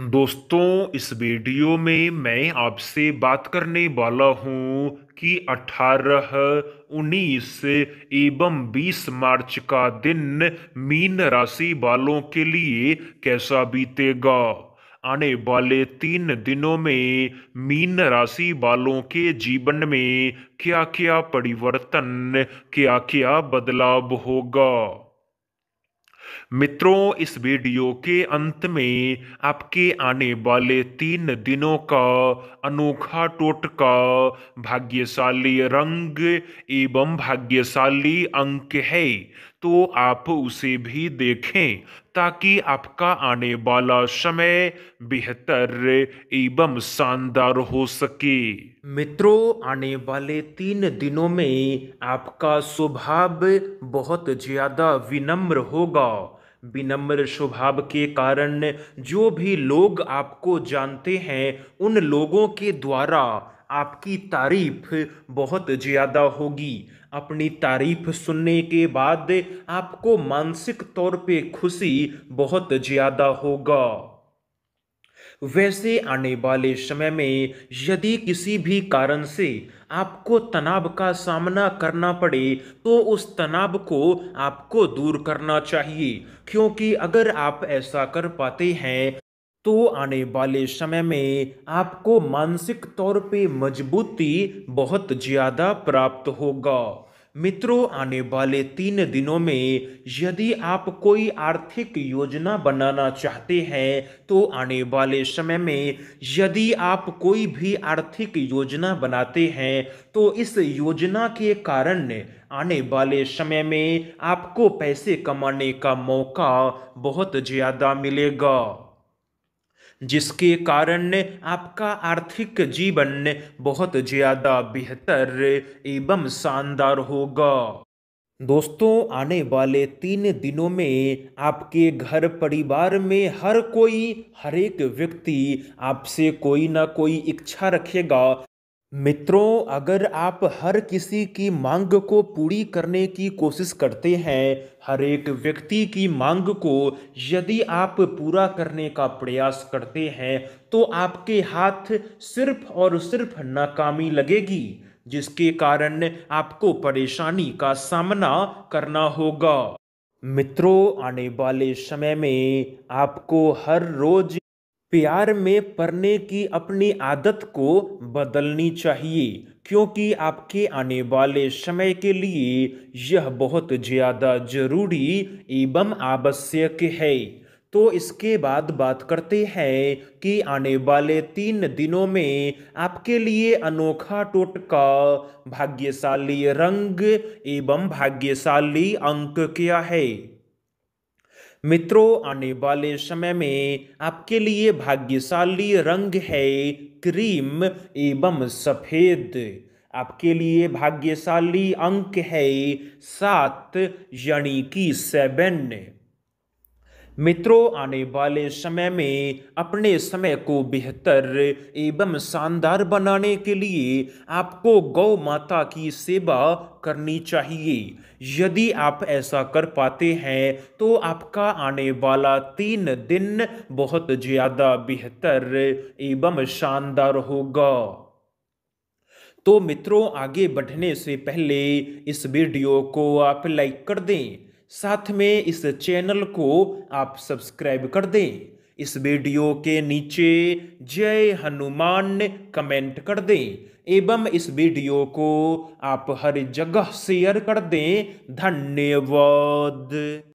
हम्म। दोस्तों इस वीडियो में मैं आपसे बात करने वाला हूं कि 18, 19 एवं 20 मार्च का दिन मीन राशि वालों के लिए कैसा बीतेगा आने वाले तीन दिनों में मीन राशि वालों के जीवन में क्या क्या परिवर्तन क्या क्या बदलाव होगा मित्रों इस वीडियो के अंत में आपके आने वाले तीन दिनों का अनोखा टोटका भाग्यशाली रंग एवं भाग्यशाली अंक है तो आप उसे भी देखें ताकि आपका आने वाला समय बेहतर एवं शानदार हो सके मित्रों आने वाले तीन दिनों में आपका स्वभाव बहुत ज्यादा विनम्र होगा विनम्र स्वभाव के कारण जो भी लोग आपको जानते हैं उन लोगों के द्वारा आपकी तारीफ बहुत ज़्यादा होगी अपनी तारीफ सुनने के बाद आपको मानसिक तौर पे खुशी बहुत ज़्यादा होगा वैसे आने वाले समय में यदि किसी भी कारण से आपको तनाव का सामना करना पड़े तो उस तनाव को आपको दूर करना चाहिए क्योंकि अगर आप ऐसा कर पाते हैं तो आने वाले समय में आपको मानसिक तौर पे मजबूती बहुत ज़्यादा प्राप्त होगा मित्रों आने वाले तीन दिनों में यदि आप कोई आर्थिक योजना बनाना चाहते हैं तो आने वाले समय में यदि आप कोई भी आर्थिक योजना बनाते हैं तो इस योजना के कारण आने वाले समय में आपको पैसे कमाने का मौका बहुत ज़्यादा मिलेगा जिसके कारण आपका आर्थिक जीवन बहुत ज़्यादा बेहतर एवं शानदार होगा दोस्तों आने वाले तीन दिनों में आपके घर परिवार में हर कोई हर एक व्यक्ति आपसे कोई ना कोई इच्छा रखेगा मित्रों अगर आप हर किसी की मांग को पूरी करने की कोशिश करते हैं हर एक व्यक्ति की मांग को यदि आप पूरा करने का प्रयास करते हैं तो आपके हाथ सिर्फ और सिर्फ नाकामी लगेगी जिसके कारण आपको परेशानी का सामना करना होगा मित्रों आने वाले समय में आपको हर रोज प्यार में पढ़ने की अपनी आदत को बदलनी चाहिए क्योंकि आपके आने वाले समय के लिए यह बहुत ज़्यादा जरूरी एवं आवश्यक है तो इसके बाद बात करते हैं कि आने वाले तीन दिनों में आपके लिए अनोखा टोटका भाग्यशाली रंग एवं भाग्यशाली अंक क्या है मित्रों आने वाले समय में आपके लिए भाग्यशाली रंग है क्रीम एवं सफेद आपके लिए भाग्यशाली अंक है सात यानी कि सेवन मित्रों आने वाले समय में अपने समय को बेहतर एवं शानदार बनाने के लिए आपको गौ माता की सेवा करनी चाहिए यदि आप ऐसा कर पाते हैं तो आपका आने वाला तीन दिन बहुत ज़्यादा बेहतर एवं शानदार होगा तो मित्रों आगे बढ़ने से पहले इस वीडियो को आप लाइक कर दें साथ में इस चैनल को आप सब्सक्राइब कर दें इस वीडियो के नीचे जय हनुमान कमेंट कर दें एवं इस वीडियो को आप हर जगह शेयर कर दें धन्यवाद